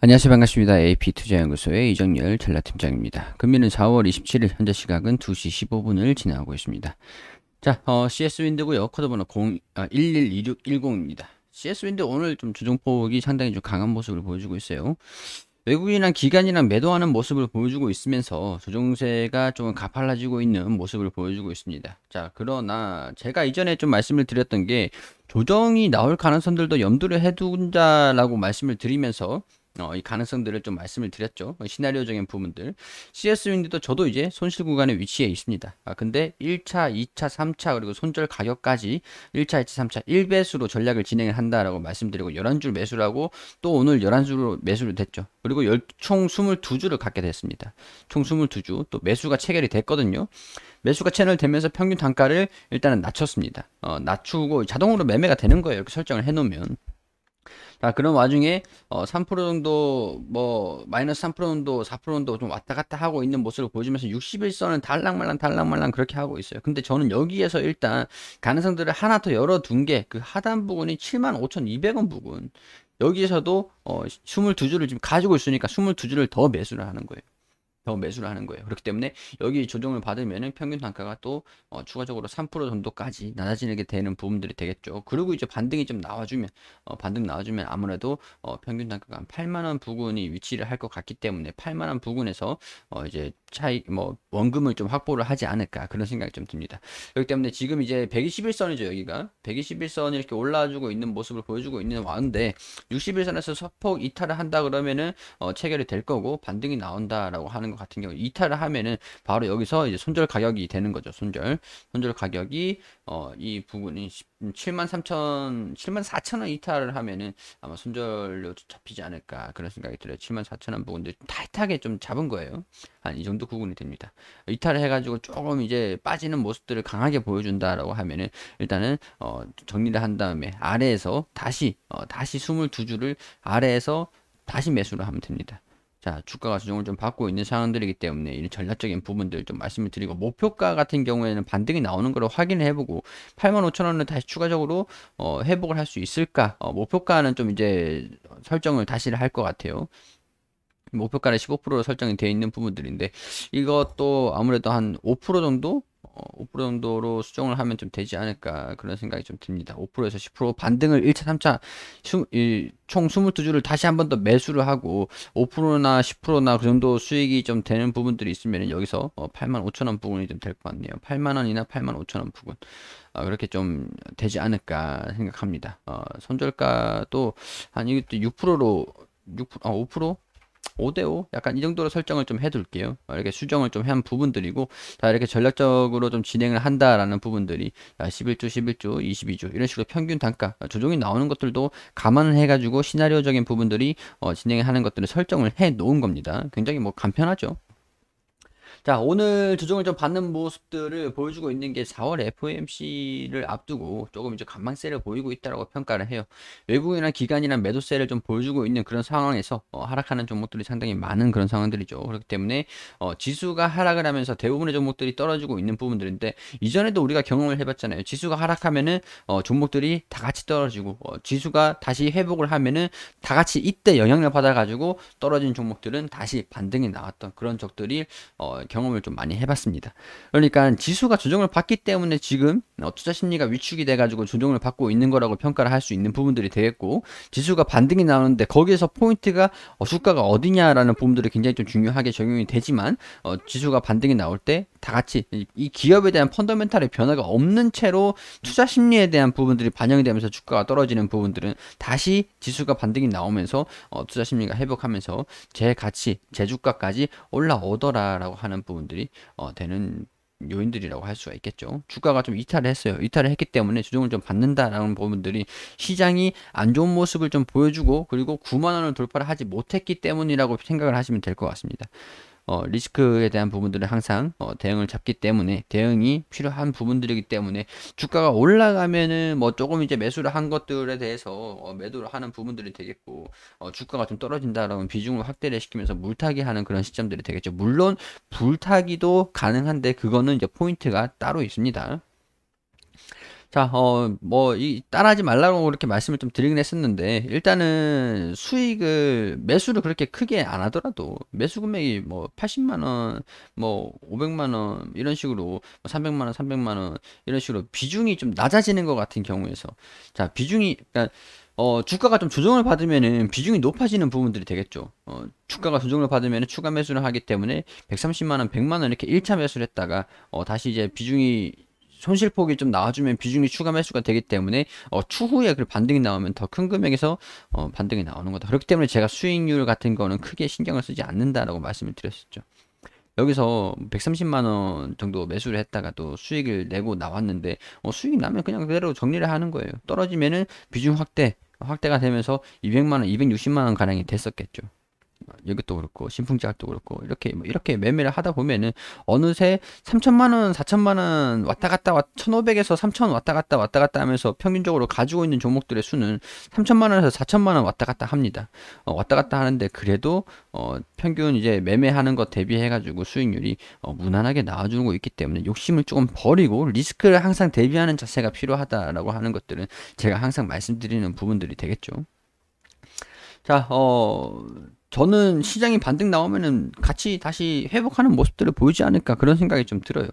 안녕하세요 반갑습니다. AP투자연구소의 이정열 전라팀장입니다. 금리는 4월 27일 현재 시각은 2시 15분을 지나고 있습니다. 자 어, CS윈드고요. 코드번호 0, 아, 112610입니다. CS윈드 오늘 좀 주종폭이 상당히 좀 강한 모습을 보여주고 있어요. 외국인이랑 기관이랑 매도하는 모습을 보여주고 있으면서 조정세가 조금 가팔라지고 있는 모습을 보여주고 있습니다. 자 그러나 제가 이전에 좀 말씀을 드렸던 게 조정이 나올 가능성들도 염두를 해둔다라고 말씀을 드리면서 어, 이 가능성들을 좀 말씀을 드렸죠. 시나리오적인 부분들. CS 윈드도 저도 이제 손실 구간에위치해 있습니다. 아, 근데 1차, 2차, 3차 그리고 손절 가격까지 1차, 2차, 3차 1배수로 전략을 진행을 한다라고 말씀드리고 11줄 매수라고 또 오늘 11줄로 매수를 됐죠. 그리고 열, 총 22주를 갖게 됐습니다. 총 22주 또 매수가 체결이 됐거든요. 매수가 채널되면서 평균 단가를 일단은 낮췄습니다. 어, 낮추고 자동으로 매매가 되는 거예요. 이렇게 설정을 해놓으면. 자, 그런 와중에 어, 3% 정도 뭐 마이너스 3% 정도 4% 정도 좀 왔다 갔다 하고 있는 모습을 보여주면서 60일선은 달랑말랑 달랑말랑 그렇게 하고 있어요. 근데 저는 여기에서 일단 가능성들을 하나 더 열어둔 게 그 하단 부분이 75,200원 부분 여기에서도 어, 22주를 지금 가지고 있으니까 22주를 더 매수를 하는 거예요. 더 매수를 하는 거예요. 그렇기 때문에 여기 조정을 받으면 평균 단가가 또어 추가적으로 3% 정도까지 낮아지게 되는 부분들이 되겠죠. 그리고 이제 반등이 좀 나와주면 어 반등 나와주면 아무래도 어 평균 단가가 한 8만 원 부근이 위치를 할 것 같기 때문에 8만 원 부근에서 어, 이제 차이 뭐 원금을 좀 확보를 하지 않을까 그런 생각이 좀 듭니다. 그렇기 때문에 지금 이제 121선이죠 여기가 121선이 이렇게 올라주고 와 있는 모습을 보여주고 있는 와인데 61선에서 서폭 이탈을 한다 그러면은 어, 체결이 될 거고 반등이 나온다라고 하는 것 같은 경우 이탈을 하면은 바로 여기서 이제 손절 가격이 되는 거죠 손절 손절 가격이 어, 이 부분이 73,000, 7 4 0 0원 이탈을 하면은 아마 손절로 잡히지 않을까 그런 생각이 들어요. 7 4 0 0원부근들 타이트하게 좀 잡은 거예요. 한 이 정도 구분이 됩니다. 이탈을 해가지고 조금 이제 빠지는 모습들을 강하게 보여준다라고 하면은 일단은 어, 정리를 한 다음에 아래에서 다시 어, 다시 22주를 아래에서 다시 매수를 하면 됩니다. 자, 주가가 조정을 좀 받고 있는 상황들이기 때문에 이런 전략적인 부분들 좀 말씀을 드리고 목표가 같은 경우에는 반등이 나오는 걸 확인을 해보고 85,000원을 다시 추가적으로 어, 회복을 할 수 있을까? 어, 목표가는 좀 이제 설정을 다시 할 것 같아요. 목표가는 15%로 설정이 되어 있는 부분들인데 이것도 아무래도 한 5% 정도 5% 정도로 수정을 하면 좀 되지 않을까 그런 생각이 좀 듭니다. 5%에서 10% 반등을 1차, 3차 수, 이, 총 22주를 다시 한 번 더 매수를 하고 5%나 10%나 그 정도 수익이 좀 되는 부분들이 있으면 여기서 어, 8만 5천 원 부분이 좀 될 것 같네요. 8만 원이나 8만 5천 원 부분 어, 아, 그렇게 좀 되지 않을까 생각합니다. 어, 손절가도 한 이것도 6%로 6% 아, 5% 5대5 약간 이 정도로 설정을 좀 해둘게요. 어, 이렇게 수정을 좀 한 부분들이고 자 이렇게 전략적으로 좀 진행을 한다라는 부분들이 자, 11주, 11주, 22주 이런 식으로 평균 단가 어, 조정이 나오는 것들도 감안을 해가지고 시나리오적인 부분들이 어, 진행하는 것들을 설정을 해 놓은 겁니다. 굉장히 뭐 간편하죠. 자, 오늘 조정을 좀 받는 모습들을 보여주고 있는 게 4월 FOMC를 앞두고 조금 이제 관망세를 보이고 있다라고 평가를 해요. 외국이나 기관이나 매도세를 좀 보여주고 있는 그런 상황에서 어, 하락하는 종목들이 상당히 많은 그런 상황들이죠. 그렇기 때문에 어, 지수가 하락을 하면서 대부분의 종목들이 떨어지고 있는 부분들인데 이전에도 우리가 경험을 해봤잖아요. 지수가 하락하면은 어, 종목들이 다 같이 떨어지고 어, 지수가 다시 회복을 하면은 다 같이 이때 영향을 받아가지고 떨어진 종목들은 다시 반등이 나왔던 그런 적들이 어, 경험을 좀 많이 해봤습니다. 그러니까 지수가 조정을 받기 때문에 지금 어, 투자 심리가 위축이 돼가지고 조정을 받고 있는 거라고 평가를 할 수 있는 부분들이 되겠고 지수가 반등이 나오는데 거기에서 포인트가 어, 주가가 어디냐라는 부분들이 굉장히 좀 중요하게 적용이 되지만 어, 지수가 반등이 나올 때 다 같이 이, 기업에 대한 펀더멘탈의 변화가 없는 채로 투자 심리에 대한 부분들이 반영이 되면서 주가가 떨어지는 부분들은 다시 지수가 반등이 나오면서 어, 투자 심리가 회복하면서 제 가치, 제 주가까지 올라오더라라고 하는 많은 부분들이 어, 되는 요인들이라고 할 수가 있겠죠. 주가가 좀 이탈을 했어요. 이탈을 했기 때문에 조정을 좀 받는다라는 부분들이 시장이 안 좋은 모습을 좀 보여주고 그리고 9만 원을 돌파를 하지 못했기 때문이라고 생각을 하시면 될 것 같습니다. 어, 리스크에 대한 부분들을 항상 어, 대응을 잡기 때문에 대응이 필요한 부분들이기 때문에 주가가 올라가면은 뭐 조금 이제 매수를 한 것들에 대해서 어, 매도를 하는 부분들이 되겠고 어, 주가가 좀 떨어진다라면 비중을 확대를 시키면서 물타기 하는 그런 시점들이 되겠죠. 물론 불타기도 가능한데 그거는 이제 포인트가 따로 있습니다. 자, 어, 뭐, 이, 따라하지 말라고 이렇게 말씀을 좀 드리긴 했었는데, 일단은 수익을, 매수를 그렇게 크게 안 하더라도, 매수 금액이 뭐, 80만원, 뭐, 500만원, 이런 식으로, 300만원, 뭐 300만원, 이런 식으로 비중이 좀 낮아지는 것 같은 경우에서, 자, 비중이, 그러니까, 어, 주가가 좀 조정을 받으면은 비중이 높아지는 부분들이 되겠죠. 어, 주가가 조정을 받으면 은 추가 매수를 하기 때문에 130만원, 100만원 이렇게 1차 매수를 했다가, 어, 다시 이제 비중이 손실폭이 좀 나와주면 비중이 추가 매수가 되기 때문에 어, 추후에 그 반등이 나오면 더 큰 금액에서 어, 반등이 나오는 거다. 그렇기 때문에 제가 수익률 같은 거는 크게 신경을 쓰지 않는다라고 말씀을 드렸었죠. 여기서 130만 원 정도 매수를 했다가 또 수익을 내고 나왔는데 어, 수익이 나면 그냥 그대로 정리를 하는 거예요. 떨어지면은 비중 확대 확대가 되면서 200만 원, 260만 원 가량이 됐었겠죠. 여기도 그렇고 신풍작도 그렇고 이렇게 뭐 이렇게 매매를 하다 보면은 어느새 3천만 원, 4천만 원 왔다 갔다 왔 1,500에서 3천 왔다 갔다 왔다 갔다 하면서 평균적으로 가지고 있는 종목들의 수는 3천만 원에서 4천만 원 왔다 갔다 합니다. 어, 왔다 갔다 하는데 그래도 어, 평균 이제 매매하는 것 대비해 가지고 수익률이 어, 무난하게 나와주고 있기 때문에 욕심을 조금 버리고 리스크를 항상 대비하는 자세가 필요하다라고 하는 것들은 제가 항상 말씀드리는 부분들이 되겠죠. 자, 어, 저는 시장이 반등 나오면은 같이 다시 회복하는 모습들을 보이지 않을까 그런 생각이 좀 들어요.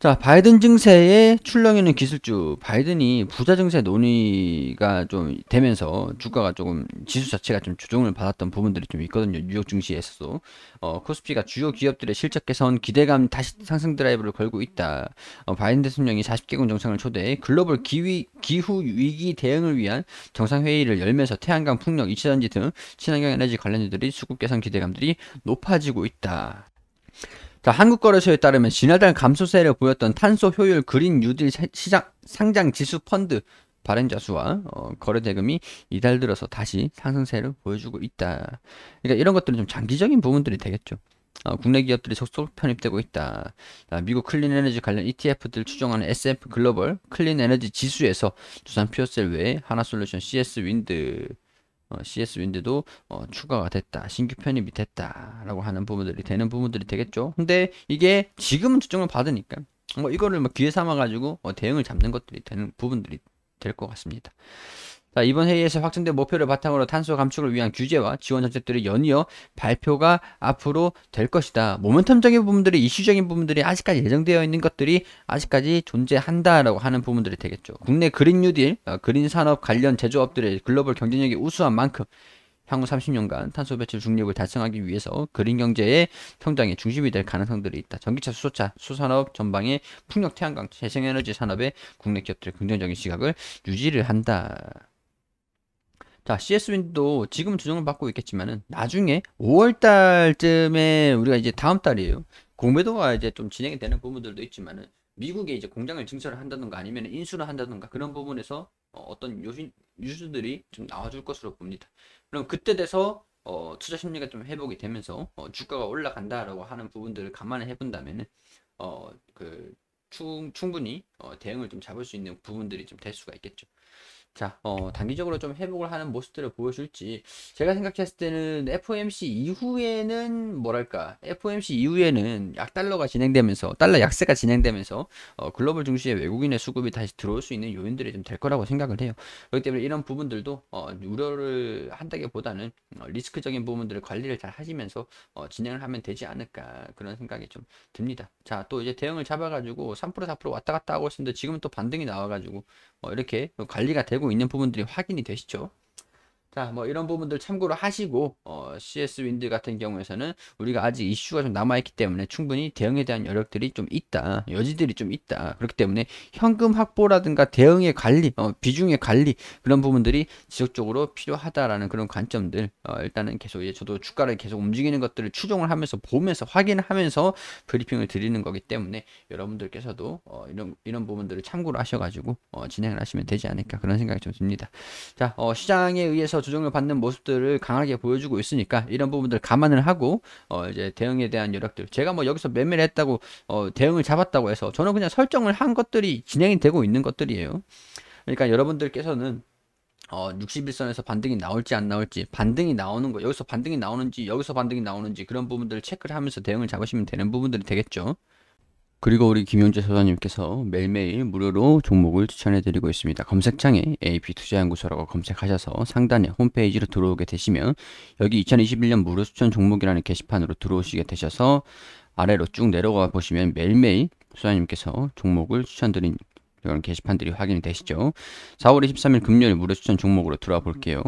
자, 바이든 증세에 출렁이는 기술주 바이든이 부자 증세 논의가 좀 되면서 주가가 조금 지수 자체가 좀 조정을 받았던 부분들이 좀 있거든요. 뉴욕 증시에서도 어, 코스피가 주요 기업들의 실적 개선 기대감 다시 상승 드라이브를 걸고 있다. 어, 바이든 대통령이 40개국 정상을 초대해 글로벌 기위, 기후 위기 대응을 위한 정상 회의를 열면서 태양광 풍력 이차전지 등 친환경 에너지 관련주들이 수급 개선 기대감들이 높아지고 있다. 그러니까 한국거래소에 따르면 지난달 감소세를 보였던 탄소 효율 그린 뉴딜 시장 상장 지수 펀드 발행자 수와 어, 거래 대금이 이달 들어서 다시 상승세를 보여주고 있다. 그러니까 이런 것들은 좀 장기적인 부분들이 되겠죠. 어, 국내 기업들이 속속 편입되고 있다. 아, 미국 클린 에너지 관련 ETF들 추종하는 S&P 글로벌 클린 에너지 지수에서 두산 퓨어셀 외에 하나솔루션 CS 윈드 어, CS 윈드도 어, 추가가 됐다, 신규 편입이 됐다라고 하는 부분들이 되는 부분들이 되겠죠. 근데 이게 지금 은 조정을 받으니까 뭐 이거를 뭐 기회 삼아 가지고 어, 대응을 잡는 것들이 되는 부분들이 될 것 같습니다. 자, 이번 회의에서 확정된 목표를 바탕으로 탄소 감축을 위한 규제와 지원 정책들이 연이어 발표가 앞으로 될 것이다. 모멘텀적인 부분들이 이슈적인 부분들이 아직까지 예정되어 있는 것들이 아직까지 존재한다라고 하는 부분들이 되겠죠. 국내 그린 뉴딜, 어, 그린 산업 관련 제조업들의 글로벌 경쟁력이 우수한 만큼 향후 30년간 탄소 배출 중립을 달성하기 위해서 그린 경제의 성장의 중심이 될 가능성들이 있다. 전기차, 수소차, 수산업 전방의 풍력 태양광, 재생에너지 산업의 국내 기업들의 긍정적인 시각을 유지를 한다. 자, CS 윈도 지금 조정을 받고 있겠지만은 나중에 5월 달쯤에 우리가 이제 다음 달이에요. 공매도가 이제 좀 진행이 되는 부분들도 있지만은 미국에 이제 공장을 증설을 한다든가 아니면 인수를 한다든가 그런 부분에서 어, 떤 요신, 유수들이 좀 나와줄 것으로 봅니다. 그럼 그때 돼서 어, 투자 심리가 좀 회복이 되면서 어, 주가가 올라간다라고 하는 부분들을 감안을 해본다면은 어, 그 충, 충분히 어, 대응을 좀 잡을 수 있는 부분들이 좀 될 수가 있겠죠. 자, 어, 단기적으로 좀 회복을 하는 모습들을 보여줄지 제가 생각했을 때는 FOMC 이후에는 뭐랄까 FOMC 이후에는 약달러가 진행되면서 달러 약세가 진행되면서 어, 글로벌 중시의 외국인의 수급이 다시 들어올 수 있는 요인들이 좀 될 거라고 생각을 해요. 그렇기 때문에 이런 부분들도 어, 우려를 한다기보다는 어, 리스크적인 부분들을 관리를 잘 하시면서 어, 진행을 하면 되지 않을까 그런 생각이 좀 듭니다. 자, 또 이제 대응을 잡아가지고 3% 4% 왔다 갔다 하고 있었는데 지금은 또 반등이 나와가지고 어, 이렇게 관리가 되고 되고 있는 부분들이 확인이 되시죠? 자, 뭐 이런 부분들 참고로 하시고 어, CS 윈드 같은 경우에서는 우리가 아직 이슈가 좀 남아 있기 때문에 충분히 대응에 대한 여력들이 좀 있다. 여지들이 좀 있다. 그렇기 때문에 현금 확보라든가 대응의 관리, 어, 비중의 관리 그런 부분들이 지속적으로 필요하다라는 그런 관점들 어, 일단은 계속 이제 저도 주가를 계속 움직이는 것들을 추종을 하면서 보면서 확인하면서 을 브리핑을 드리는 거기 때문에 여러분들께서도 어, 이런 이런 부분들을 참고로 하셔 가지고 어, 진행을 하시면 되지 않을까 그런 생각이 좀 듭니다. 자, 어, 시장에 의해서 조정을 받는 모습들을 강하게 보여주고 있으니까 이런 부분들 감안을 하고 어 이제 대응에 대한 여력들 제가 뭐 여기서 매매를 했다고 어 대응을 잡았다고 해서 저는 그냥 설정을 한 것들이 진행이 되고 있는 것들이에요. 그러니까 여러분들께서는 어, 6 1선에서 반등이 나올지 안 나올지 반등이 나오는 거 여기서 반등이 나오는지 여기서 반등이 나오는지 그런 부분들을 체크를 하면서 대응을 잡으시면 되는 부분들이 되겠죠. 그리고 우리 김용재 소장님께서 매일매일 무료로 종목을 추천해드리고 있습니다. 검색창에 AP투자연구소라고 검색하셔서 상단에 홈페이지로 들어오게 되시면 여기 2021년 무료 추천 종목이라는 게시판으로 들어오시게 되셔서 아래로 쭉 내려가 보시면 매일매일 소장님께서 종목을 추천드린 이런 게시판들이 확인이 되시죠. 4월 23일 금요일 무료 추천 종목으로 들어와 볼게요.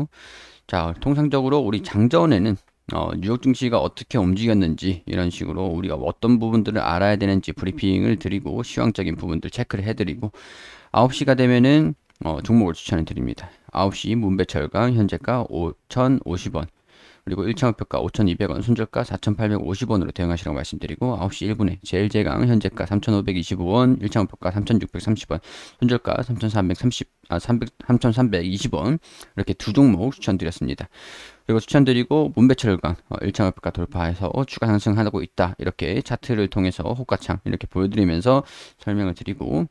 자, 통상적으로 우리 장전에는 어, 뉴욕 증시가 어떻게 움직였는지 이런 식으로 우리가 어떤 부분들을 알아야 되는지 브리핑을 드리고 시황적인 부분들 체크를 해드리고 9시가 되면은 어, 종목을 추천해 드립니다. 9시 문배철강 현재가 5,050원 그리고 1차 목표가 5,200원, 손절가 4,850원으로 대응하시라고 말씀드리고 9시 1분에 제일제강 현재가 3,525원, 1차 목표가 3,630원, 손절가 3,330, 아, 300, 3,320원 이렇게 두 종목 추천드렸습니다. 그리고 추천드리고 문배철강 어, 1차 목표가 돌파해서 추가 상승하고 있다 이렇게 차트를 통해서 호가창 이렇게 보여드리면서 설명을 드리고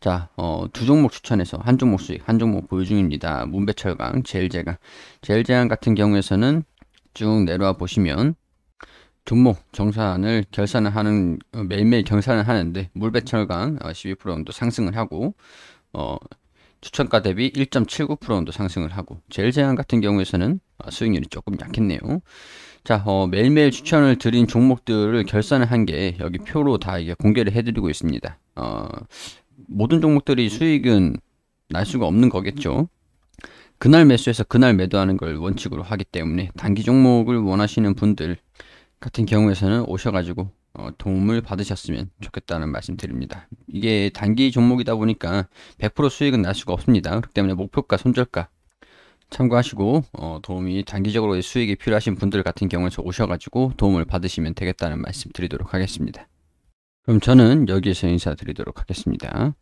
자, 어, 두 종목 추천해서 한 종목 수익, 한 종목 보유 중입니다. 문배철강, 제일제강. 제일제강 같은 경우에서는 쭉 내려와 보시면 종목 정산을 결산을 하는 어, 매일매일 결산을 하는데 물배철강 12% 정도 상승을 하고 어, 추천가 대비 1.79% 정도 상승을 하고 제일제강 같은 경우에서는 어, 수익률이 조금 약했네요. 자, 어, 매일매일 추천을 드린 종목들을 결산을 한 게 여기 표로 다 이게 공개를 해드리고 있습니다. 어, 모든 종목들이 수익은 날 수가 없는 거겠죠. 그날 매수해서 그날 매도하는 걸 원칙으로 하기 때문에 단기 종목을 원하시는 분들 같은 경우에서는 오셔가지고 어, 도움을 받으셨으면 좋겠다는 말씀드립니다. 이게 단기 종목이다 보니까 100% 수익은 날 수가 없습니다. 그렇기 때문에 목표가, 손절가 참고하시고 어, 도움이 단기적으로 수익이 필요하신 분들 같은 경우에서 오셔가지고 도움을 받으시면 되겠다는 말씀 드리도록 하겠습니다. 그럼 저는 여기서 인사드리도록 하겠습니다.